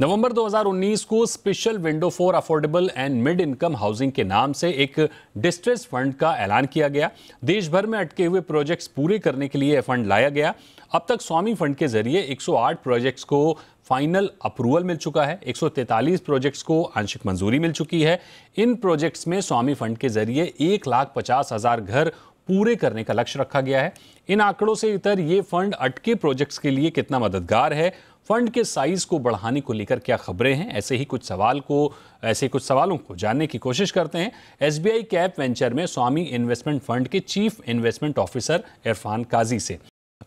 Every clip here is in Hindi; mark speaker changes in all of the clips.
Speaker 1: नवंबर 2019 को special window for affordable and mid income housing के नाम से एक डिस्ट्रेस फंड का ऐलान किया गया देश भर में अटके हुए प्रोजेक्ट्स पूरे करने के लिए फंड लाया गया अब तक स्वामी फंड के जरिए 108 प्रोजेक्ट्स को फाइनल अप्रूवल मिल चुका है 143 प्रोजेक्ट्स को आंशिक मंजूरी मिल चुकी है इन प्रोजेक्ट्स में स्वामी फंड के जरिए एक लाख पचास हजार घर पूरे करने का लक्ष्य रखा गया है इन आंकड़ों से इतर ये फंड अटके प्रोजेक्ट्स के लिए कितना मददगार है फंड के साइज को बढ़ाने को लेकर क्या खबरें हैं ऐसे ही कुछ सवाल को ऐसे कुछ सवालों को जानने की कोशिश करते हैं S B I cap venture में स्वामी इन्वेस्टमेंट फंड के chief investment officer Irfan Kazi से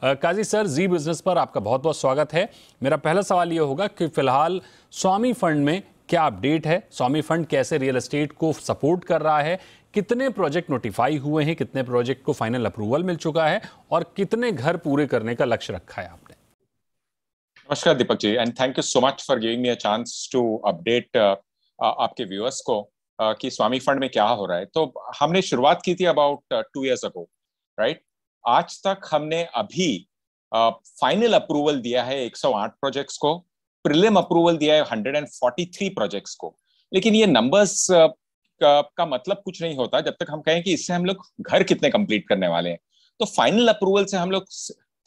Speaker 1: आ, काजी सर जी बिजनेस पर आपका बहुत बहुत स्वागत है मेरा पहला सवाल ये होगा कि फिलहाल स्वामी फंड में क्या अपडेट है स्वामी फंड कैसे रियल एस्टेट को सपोर्ट कर रहा है कितने प्रोजेक्ट नोटिफाई हुए हैं कितने प्रोजेक्ट को फाइनल अप्रूवल मिल चुका है और कितने घर पूरे करने का लक्ष्य रखा है आपने
Speaker 2: नमस्कार Deepak ji and thank you so much for giving me a chance to update आपके व्यूअर्स को uh, कि स्वामी फंड में क्या हो रहा है तो हमने शुरुआत की थी about two years ago right आज तक हमने अभी फाइनल uh, अप्रूवल दिया है 108 प्रोजेक्ट्स को प्रिलिम अप्रूवल दिया है 143 प्रोजेक्ट्स को लेकिन ये नंबर्स uh, का, का मतलब कुछ नहीं होता जब तक हम कहें कि इससे हम लोग घर कितने कंप्लीट करने वाले हैं तो फाइनल अप्रूवल से हम लोग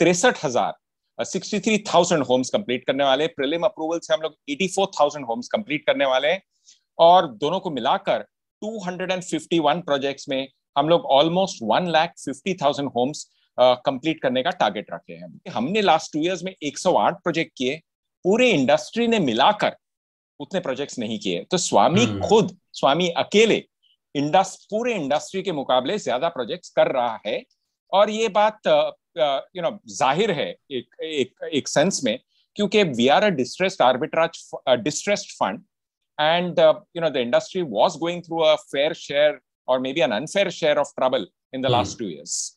Speaker 2: तिरसठ हजार 63,000 होम्स कंप्लीट करने वाले प्रिलिम अप्रूवल से हम लोग 84,000 होम्स कंप्लीट करने वाले हैं और दोनों को मिलाकर 251 प्रोजेक्ट्स में हम लोग almost one lakh fifty thousand homes complete करने का टारगेट रखे हैं हमने लास्ट टू ईयर्स में 108 प्रोजेक्ट किए पूरे इंडस्ट्री ने मिलाकर उतने प्रोजेक्ट्स नहीं किए तो स्वामी हम्म। खुद स्वामी अकेले इंडस्ट पूरे इंडस्ट्री के मुकाबले ज्यादा प्रोजेक्ट्स कर रहा है और ये बात uh, यू नो जाहिर है एक एक एक सेंस में क्योंकि we are a distressed arbitrage distressed fund and you know the industry was going through a fair share or may be an unfair share of trouble in the last two years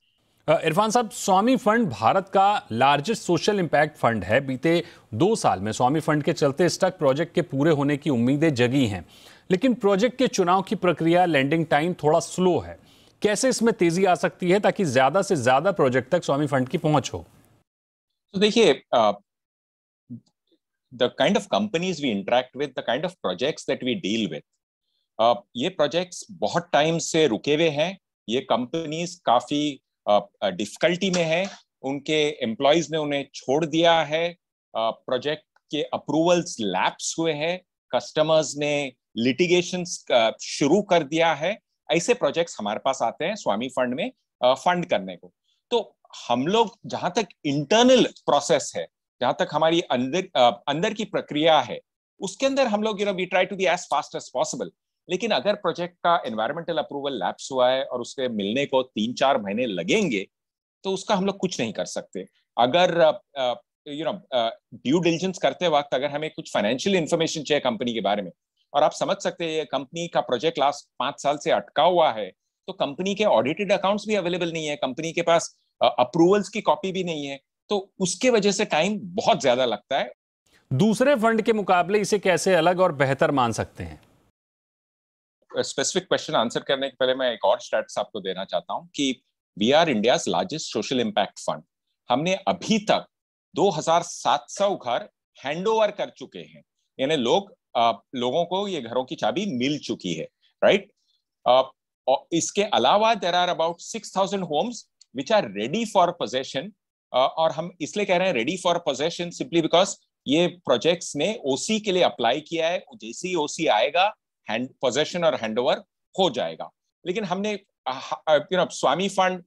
Speaker 1: Irfan sahab Swami fund Bharat का लार्जेस्ट सोशल इम्पैक्ट फंड है बीते दो साल में स्वामी फंड के चलते स्टक प्रोजेक्ट के पूरे होने की उम्मीदें जगी हैं लेकिन प्रोजेक्ट के चुनाव की प्रक्रिया लैंडिंग टाइम थोड़ा स्लो है कैसे इसमें तेजी आ सकती है ताकि ज्यादा से ज्यादा प्रोजेक्ट तक स्वामी फंड की पहुंच हो तो देखिए the kind of companies
Speaker 2: we interact with the kind of projects that we deal with ये प्रोजेक्ट्स बहुत टाइम से रुके हुए हैं ये कंपनीज काफी डिफिकल्टी uh, में है उनके एम्प्लॉयज ने उन्हें छोड़ दिया है प्रोजेक्ट uh, के अप्रूवल्स लैप्स हुए हैं कस्टमर्स ने लिटिगेशन uh, शुरू कर दिया है ऐसे प्रोजेक्ट्स हमारे पास आते हैं स्वामी फंड में फंड करने को तो हम लोग जहां तक इंटरनल प्रोसेस है जहां तक हमारी अंदर अंदर की प्रक्रिया है उसके अंदर हम लोग you know we try to be as fast as possible लेकिन अगर प्रोजेक्ट का एनवायरमेंटल अप्रूवल लैप्स हुआ है और उसके मिलने को तीन चार महीने लगेंगे तो उसका हम लोग कुछ नहीं कर सकते अगर यू नो ड्यू डिलीजेंस करते वक्त अगर हमें कुछ फाइनेंशियल इन्फॉर्मेशन चाहिए कंपनी के बारे में और आप समझ सकते हैं कंपनी का प्रोजेक्ट लास्ट पांच साल से अटका हुआ है तो कंपनी के ऑडिटेड अकाउंट्स भी अवेलेबल नहीं है कंपनी के पास अप्रूवल्स की कॉपी भी नहीं है तो उसके वजह से टाइम बहुत ज्यादा लगता है
Speaker 1: दूसरे फंड के मुकाबले इसे कैसे अलग और बेहतर मान सकते हैं
Speaker 2: स्पेसिफिक क्वेश्चन आंसर करने के पहले मैं एक और स्टैट्स आपको देना चाहता हूं कि we are India largest social impact fund हमने अभी तक 2700 घर हैंडओवर कर चुके हैं यानी लोग लोगों को ये घरों की चाबी मिल चुकी है राइट और इसके अलावा there are about six thousand homes which are ready for possession और हम इसलिए कह रहे हैं ready for possession simply because ये प्रोजेक्ट्स ने ओसी के लिए अप्लाई किया है जैसे ही ओसी आएगा हैंड पोजेशन और हैंड हो जाएगा लेकिन हमने यू नो स्वामी फंड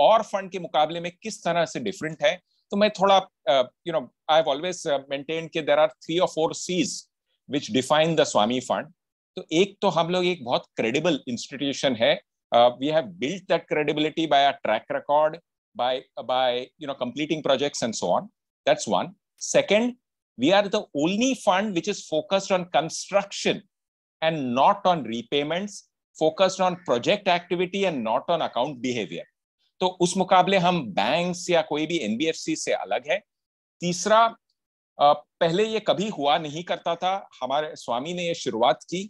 Speaker 2: और फंड के मुकाबले में किस तरह से डिफरेंट है तो मैं थोड़ा you know I have always maintain के there are three or four Cs which define the Swami fund तो एक तो हम लोग एक बहुत क्रेडिबल इंस्टीट्यूशन है we have built that credibility by a track record by by you know completing projects and so on that's one second we are the only fund which is focused on construction and not on repayments focused on project activity and not on account behaviour तो उस मुकाबले हम बैंक या कोई भी एनबीएफसी से अलग है तीसरा पहले ये कभी हुआ नहीं करता था हमारे स्वामी ने ये शुरुआत की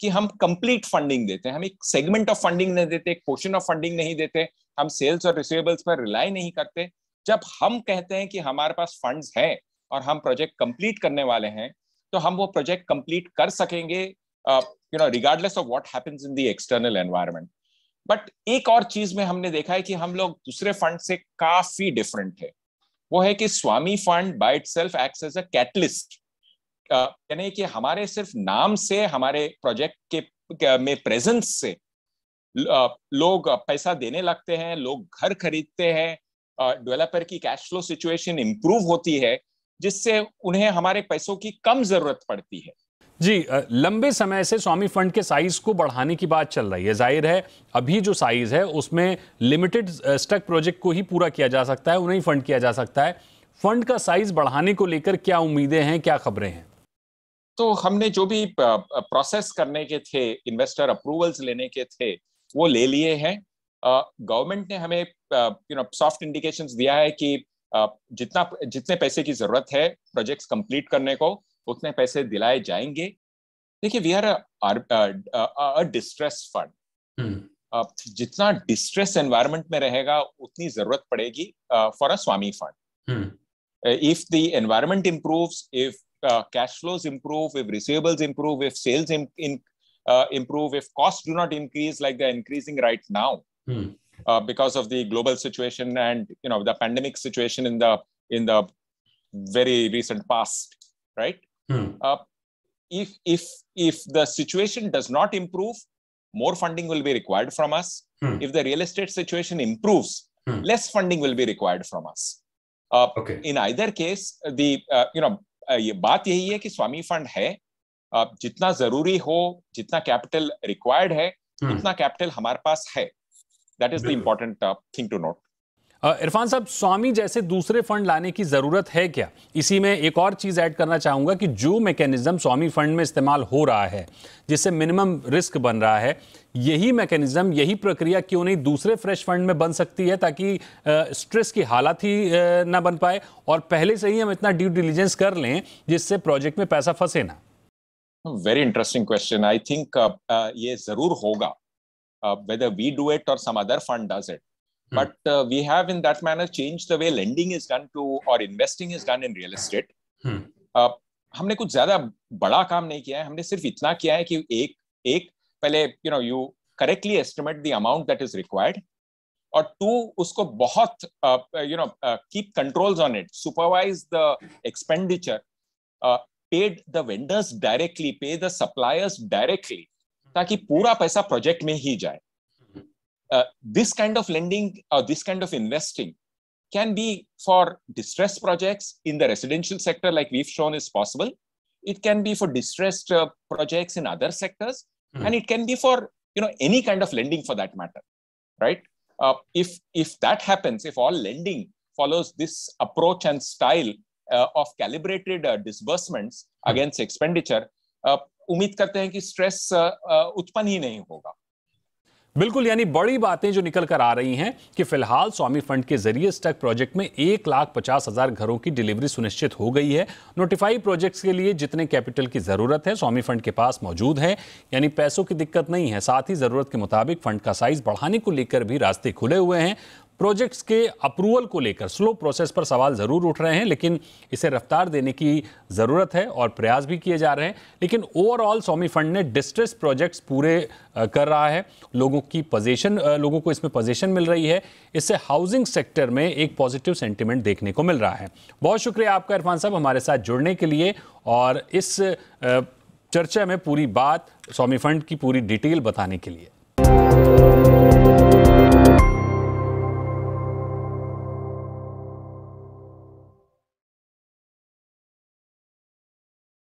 Speaker 2: कि हम कंप्लीट फंडिंग देते हैं हम एक सेगमेंट ऑफ फंडिंग नहीं देते एक पोर्शन ऑफ फंडिंग नहीं देते हम सेल्स और रिसीवेबल्स पर रिलाई नहीं करते जब हम कहते हैं कि हमारे पास फंड्स हैं और हम प्रोजेक्ट कंप्लीट करने वाले हैं तो हम वो प्रोजेक्ट कंप्लीट कर सकेंगे you know regardless of what happens in the external environment but एक और चीज में हमने देखा है कि हम लोग दूसरे फंड से काफी डिफरेंट है वो है कि Swami fund by self act as a catalyst यानी कि हमारे सिर्फ नाम से हमारे प्रोजेक्ट के में प्रेजेंस से लोग पैसा देने लगते हैं लोग घर खरीदते हैं डेवलपर की
Speaker 1: कैश फ्लो सिचुएशन इंप्रूव होती है जिससे उन्हें हमारे पैसों की कम जरूरत पड़ती है जी लंबे समय से स्वामी फंड के साइज़ को बढ़ाने की बात चल रही है जाहिर है अभी जो साइज़ है उसमें लिमिटेड स्टक प्रोजेक्ट को ही पूरा किया जा सकता है उन्हें ही फंड किया जा सकता है फंड का साइज़ बढ़ाने को लेकर क्या उम्मीदें हैं क्या खबरें हैं
Speaker 2: तो हमने जो भी प्रोसेस करने के थे इन्वेस्टर अप्रूवल्स लेने के थे वो ले लिए हैं गवर्नमेंट ने हमें यू नो सॉफ्ट इंडिकेशंस दिया है कि जितना जितने पैसे की जरूरत है प्रोजेक्ट्स कंप्लीट करने को उतने पैसे दिलाए जाएंगे देखिए वी आर डिस्ट्रेस फंड जितना डिस्ट्रेस एनवायरमेंट में रहेगा उतनी जरूरत पड़ेगी for a Swami fund if the environment improve if cash flows improve if receivables improve if sales improve if cost do not increase like the increasing right now because of the global situation and you know the pandemic situation in the in the very recent past right Hmm. Uh, if if if the situation does not improve, more funding will be required from us. Hmm. If the real estate situation improves, hmm. less funding will be required from us. Uh, okay. In either case, the uh, you know ये बात यही है कि स्वामी फंड है जितना जरूरी हो जितना कैपिटल रिक्वायर्ड है उतना कैपिटल हमारे
Speaker 1: पास है that is the important thing to note Irfan sahab Swami जैसे दूसरे फंड लाने की ज़रूरत है क्या इसी में एक और चीज़ ऐड करना चाहूंगा कि जो मैकेनिज़्म स्वामी फंड में इस्तेमाल हो रहा है जिससे मिनिमम रिस्क बन रहा है यही मैकेनिज़्म यही प्रक्रिया क्यों नहीं दूसरे फ्रेश फंड में बन सकती है ताकि स्ट्रेस की हालत ही ना बन पाए और पहले से ही हम इतना ड्यू डिलीजेंस कर लें जिससे प्रोजेक्ट में पैसा फंसे ना
Speaker 2: very interesting question I think ये ज़रूर होगा whether we do it or some other fund does it Hmm. But uh, we have, in that manner, changed the way lending is done to or investing is done in real estate. Hmm. Uh, हमने कुछ ज्यादा बड़ा काम नहीं किया है हमने सिर्फ इतना किया है कि एक एक पहले you know you correctly estimate the amount that is required और टू उसको बहुत you know keep controls on it supervise the expenditure paid the vendors directly pay the suppliers directly ताकि पूरा पैसा प्रोजेक्ट में ही जाए Uh, this kind of lending or uh, this kind of investing can be for distressed projects in the residential sector, like we've shown is possible. It can be for distressed uh, projects in other sectors, mm. and it can be for you know any kind of lending for that matter, right? Uh, if if that happens, if all lending follows this approach and style uh, of calibrated disbursements mm. against expenditure, umit करते stress कि स्ट्रेस उत्पन्न ही नहीं
Speaker 1: बिल्कुल यानी बड़ी बातें जो निकल कर आ रही हैं कि फिलहाल स्वामी फंड के जरिए स्टक प्रोजेक्ट में एक लाख पचास हजार घरों की डिलीवरी सुनिश्चित हो गई है नोटिफाई प्रोजेक्ट्स के लिए जितने कैपिटल की जरूरत है स्वामी फंड के पास मौजूद है यानी पैसों की दिक्कत नहीं है साथ ही जरूरत के मुताबिक फंड का साइज बढ़ाने को लेकर भी रास्ते खुले हुए हैं प्रोजेक्ट्स के अप्रूवल को लेकर स्लो प्रोसेस पर सवाल ज़रूर उठ रहे हैं लेकिन इसे रफ्तार देने की ज़रूरत है और प्रयास भी किए जा रहे हैं लेकिन ओवरऑल स्वामी फंड ने डिस्ट्रेस प्रोजेक्ट्स पूरे कर रहा है लोगों की पोजीशन लोगों को इसमें पोजीशन मिल रही है इससे हाउसिंग सेक्टर में एक पॉजिटिव सेंटिमेंट देखने को मिल रहा है बहुत शुक्रिया आपका इरफान साहब हमारे साथ जुड़ने के लिए और इस चर्चा में पूरी बात स्वामी फंड की पूरी डिटेल बताने के लिए